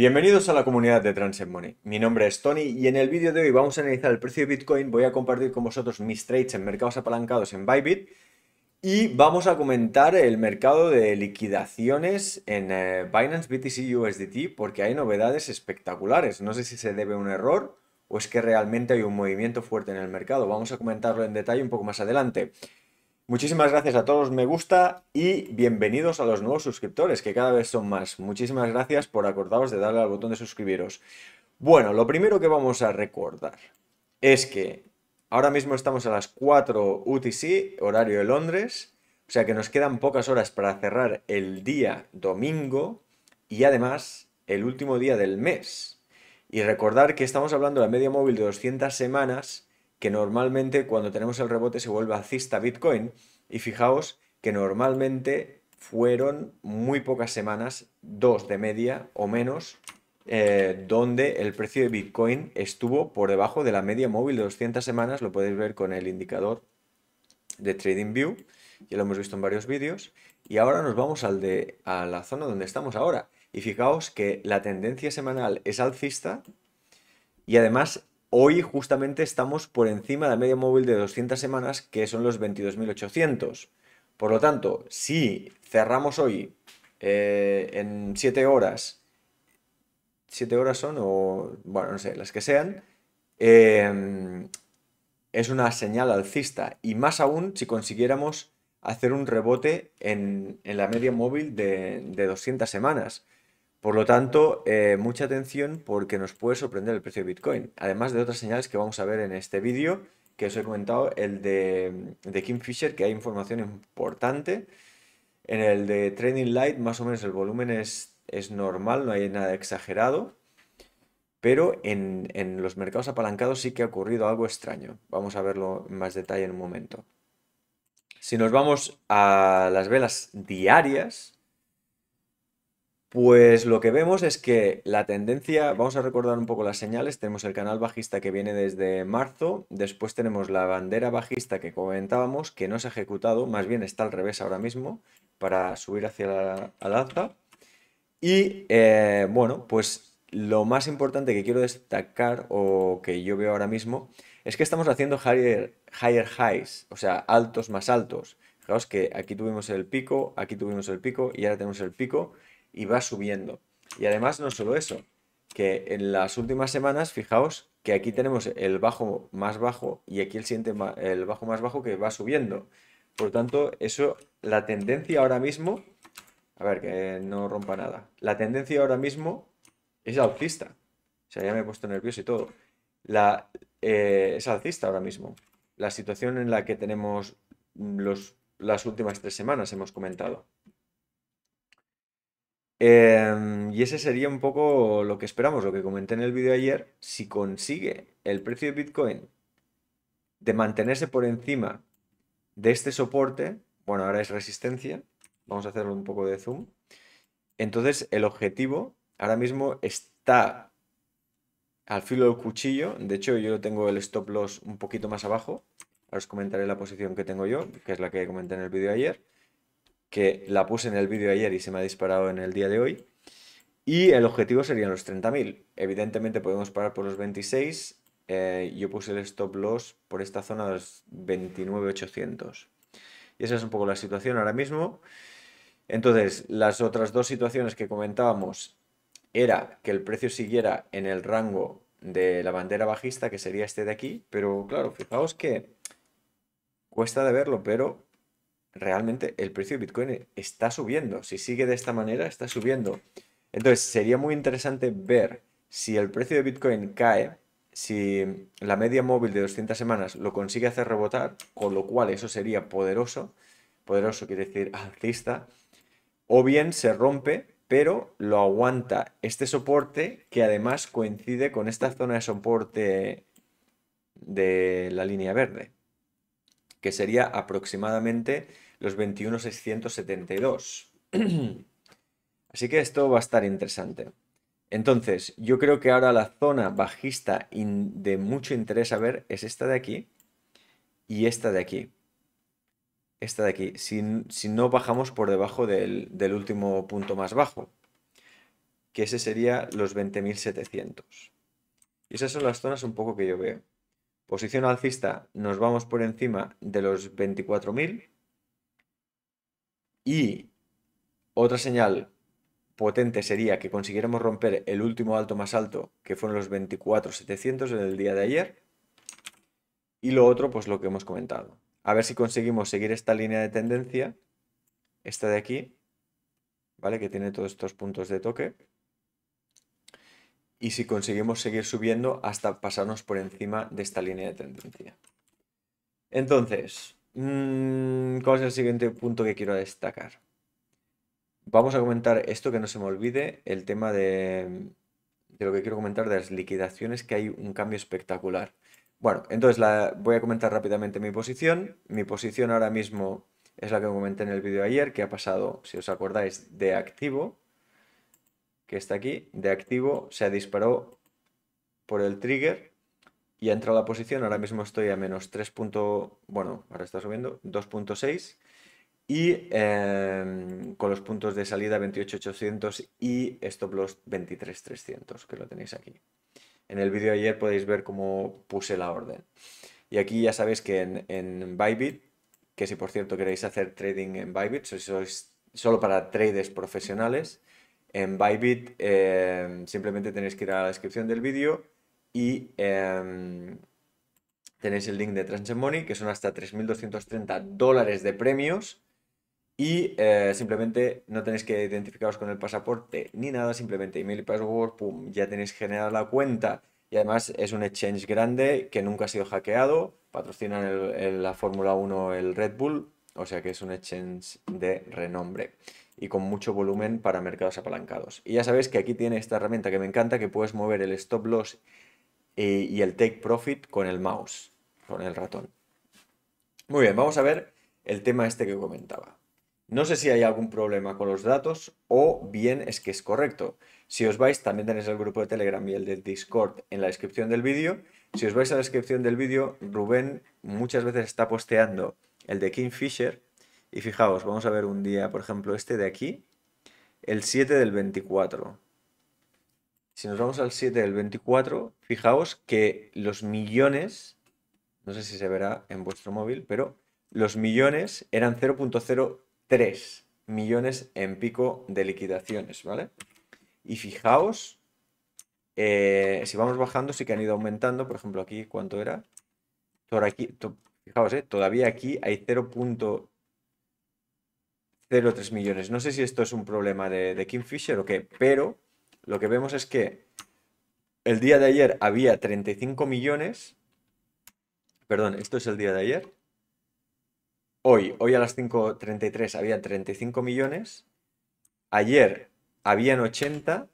Bienvenidos a la comunidad de Transit Money. Mi nombre es Tony y en el vídeo de hoy vamos a analizar el precio de Bitcoin. Voy a compartir con vosotros mis trades en mercados apalancados en Bybit y vamos a comentar el mercado de liquidaciones en eh, Binance BTC USDT porque hay novedades espectaculares. No sé si se debe a un error o es que realmente hay un movimiento fuerte en el mercado. Vamos a comentarlo en detalle un poco más adelante. Muchísimas gracias a todos, me gusta y bienvenidos a los nuevos suscriptores, que cada vez son más. Muchísimas gracias por acordaros de darle al botón de suscribiros. Bueno, lo primero que vamos a recordar es que ahora mismo estamos a las 4 UTC, horario de Londres, o sea que nos quedan pocas horas para cerrar el día domingo y además el último día del mes. Y recordar que estamos hablando de la media móvil de 200 semanas que normalmente cuando tenemos el rebote se vuelve alcista Bitcoin. Y fijaos que normalmente fueron muy pocas semanas, dos de media o menos, eh, donde el precio de Bitcoin estuvo por debajo de la media móvil de 200 semanas, lo podéis ver con el indicador de TradingView, ya lo hemos visto en varios vídeos, y ahora nos vamos al de, a la zona donde estamos ahora. Y fijaos que la tendencia semanal es alcista y además Hoy justamente estamos por encima de la media móvil de 200 semanas, que son los 22.800. Por lo tanto, si cerramos hoy eh, en 7 horas, 7 horas son, o bueno, no sé, las que sean, eh, es una señal alcista. Y más aún si consiguiéramos hacer un rebote en, la media móvil de, de 200 semanas. Por lo tanto, eh, mucha atención porque nos puede sorprender el precio de Bitcoin, además de otras señales que vamos a ver en este vídeo que os he comentado, el de, de Fisher, que hay información importante. En el de Trading Light, más o menos el volumen es, es normal, no hay nada exagerado. Pero en, en, los mercados apalancados sí que ha ocurrido algo extraño. Vamos a verlo en más detalle en un momento. Si nos vamos a las velas diarias, pues lo que vemos es que la tendencia, vamos a recordar un poco las señales, tenemos el canal bajista que viene desde marzo, después tenemos la bandera bajista que comentábamos, que no se ha ejecutado, más bien está al revés ahora mismo, para subir hacia la al alza. Y eh, bueno, pues lo más importante que quiero destacar o que yo veo ahora mismo es que estamos haciendo higher, higher highs, o sea, altos más altos. Fijaos que aquí tuvimos el pico, aquí tuvimos el pico y ahora tenemos el pico y va subiendo. Y además no solo eso, que en las últimas semanas, fijaos que aquí tenemos el bajo más bajo y aquí el siguiente el bajo más bajo que va subiendo. Por lo tanto, eso, la tendencia ahora mismo, a ver, que no rompa nada, la tendencia ahora mismo es alcista. O sea, ya me he puesto nervioso y todo. La, eh, es alcista ahora mismo. La situación en la que tenemos los, las últimas tres semanas, hemos comentado. Em, y ese sería un poco lo que esperamos, lo que comenté en el vídeo ayer. Si consigue el precio de Bitcoin de mantenerse por encima de este soporte, bueno, ahora es resistencia, vamos a hacerlo un poco de zoom. Entonces, el objetivo ahora mismo está al filo del cuchillo. De hecho, yo tengo el stop loss un poquito más abajo. Ahora os comentaré la posición que tengo yo, que es la que comenté en el vídeo ayer que la puse en el vídeo ayer y se me ha disparado en el día de hoy. Y el objetivo serían los 30.000. Evidentemente podemos parar por los 26. Eh, yo puse el stop loss por esta zona de los 29.800. Y esa es un poco la situación ahora mismo. Entonces, las otras dos situaciones que comentábamos era que el precio siguiera en el rango de la bandera bajista, que sería este de aquí. Pero claro, fijaos que cuesta de verlo, pero realmente el precio de Bitcoin está subiendo. Si sigue de esta manera, está subiendo. Entonces, sería muy interesante ver si el precio de Bitcoin cae, si la media móvil de 200 semanas lo consigue hacer rebotar, con lo cual eso sería poderoso, poderoso quiere decir alcista, o bien se rompe, pero lo aguanta este soporte que además coincide con esta zona de soporte de la línea verde, que sería aproximadamente los 21,672. Así que esto va a estar interesante. Entonces, yo creo que ahora la zona bajista de mucho interés a ver es esta de aquí y esta de aquí. Esta de aquí, si, no bajamos por debajo del, del, último punto más bajo, que ese sería los 20.700. Y esas son las zonas un poco que yo veo. Posición alcista, nos vamos por encima de los 24.000 y otra señal potente sería que consiguiéramos romper el último alto más alto, que fueron los 24.700 en el día de ayer. Y lo otro, pues lo que hemos comentado. A ver si conseguimos seguir esta línea de tendencia, esta de aquí, ¿vale? Que tiene todos estos puntos de toque. Y si conseguimos seguir subiendo hasta pasarnos por encima de esta línea de tendencia. Entonces, Mm, ¿Cuál es el siguiente punto que quiero destacar? Vamos a comentar esto que no se me olvide, el tema de, de lo que quiero comentar de las liquidaciones, que hay un cambio espectacular. Bueno, entonces la, voy a comentar rápidamente mi posición. Mi posición ahora mismo es la que comenté en el vídeo ayer, que ha pasado, si os acordáis, de activo, que está aquí, de activo se disparó por el trigger y ha entrado la posición. Ahora mismo estoy a menos 3. bueno, ahora está subiendo, 2.6. Y em, con los puntos de salida 28.800 y stop loss 23.300, que lo tenéis aquí. En el vídeo de ayer podéis ver cómo puse la orden. Y aquí ya sabéis que en, en Bybit, que si por cierto queréis hacer trading en Bybit, eso es solo para traders profesionales, en Bybit em, simplemente tenéis que ir a la descripción del vídeo y em, tenéis el link de Transcend Money, que son hasta 3.230 dólares de premios. Y eh, simplemente no tenéis que identificaros con el pasaporte ni nada, simplemente email y password, ya tenéis generada la cuenta. Y además es un exchange grande que nunca ha sido hackeado, patrocinan la Fórmula 1 el Red Bull, o sea que es un exchange de renombre y con mucho volumen para mercados apalancados. Y ya sabéis que aquí tiene esta herramienta que me encanta, que puedes mover el stop loss eh, y el take profit con el mouse, con el ratón. Muy bien, vamos a ver el tema este que comentaba. No sé si hay algún problema con los datos o bien es que es correcto. Si os vais, también tenéis el grupo de Telegram y el de Discord en la descripción del vídeo. Si os vais a la descripción del vídeo, Rubén muchas veces está posteando el de Kingfisher. Y fijaos, vamos a ver un día, por ejemplo, este de aquí, el 7 del 24. Si nos vamos al 7 del 24, fijaos que los millones, no sé si se verá en vuestro móvil, pero los millones eran 0.03 millones en pico de liquidaciones, ¿vale? Y fijaos, eh, si vamos bajando, sí que han ido aumentando. Por ejemplo, aquí, ¿cuánto era? Por aquí, fijaos, eh, todavía aquí hay 0.03 millones. No sé si esto es un problema de, de Kingfisher o qué, pero lo que vemos es que el día de ayer había 35 millones. Perdón, esto es el día de ayer. Hoy, hoy a las 5.33 había 35 millones. Ayer habían 80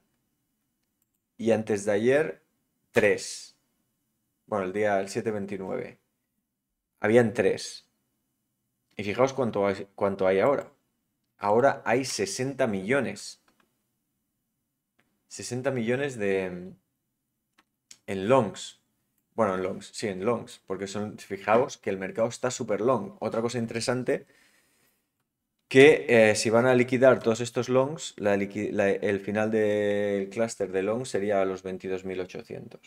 y antes de ayer 3. Bueno, el día 7.29. Habían 3. Y fijaos cuánto cuánto hay ahora. Ahora hay 60 millones. 60 millones de... Mm, en longs. Bueno, en longs, sí, en longs, porque son, fijaos que el mercado está súper long. Otra cosa interesante, que eh, si van a liquidar todos estos longs, el final del clúster de longs sería a los 22.800.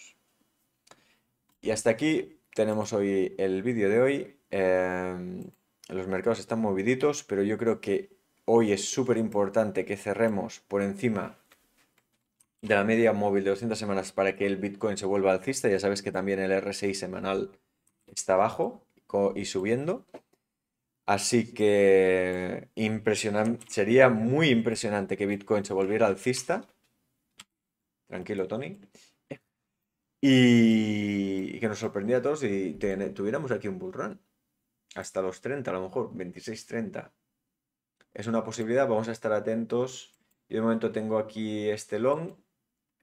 Y hasta aquí tenemos hoy el vídeo de hoy. Em, los mercados están moviditos, pero yo creo que hoy es súper importante que cerremos por encima de la media móvil de 200 semanas para que el Bitcoin se vuelva alcista. Ya sabes que también el RSI semanal está bajo y subiendo. Así que sería muy impresionante que Bitcoin se volviera alcista. Tranquilo, Tony. Y, que nos sorprendiera a todos y tuviéramos aquí un bull run. Hasta los 30, a lo mejor, 26, 30. Es una posibilidad, vamos a estar atentos. Yo de momento tengo aquí este long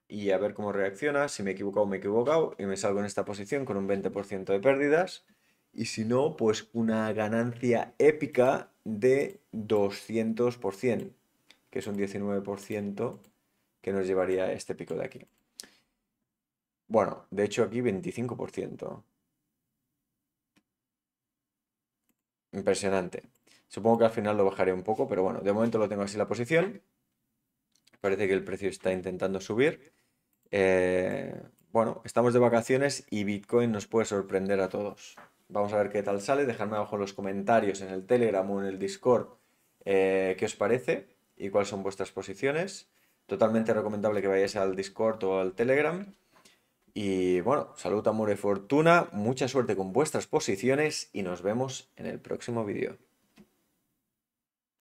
y a ver cómo reacciona. Si me he equivocado, me he equivocado y me salgo en esta posición con un 20% de pérdidas. Y si no, pues una ganancia épica de 200%, que es un 19% que nos llevaría a este pico de aquí. Bueno, de hecho aquí 25%. Impresionante. Supongo que al final lo bajaré un poco, pero bueno, de momento lo tengo así la posición. Parece que el precio está intentando subir. Eh, bueno, estamos de vacaciones y Bitcoin nos puede sorprender a todos. Vamos a ver qué tal sale. Dejadme abajo en los comentarios, en el Telegram o en el Discord, eh, qué os parece y cuáles son vuestras posiciones. Totalmente recomendable que vayáis al Discord o al Telegram. Y bueno, salud, amor y fortuna. Mucha suerte con vuestras posiciones y nos vemos en el próximo vídeo.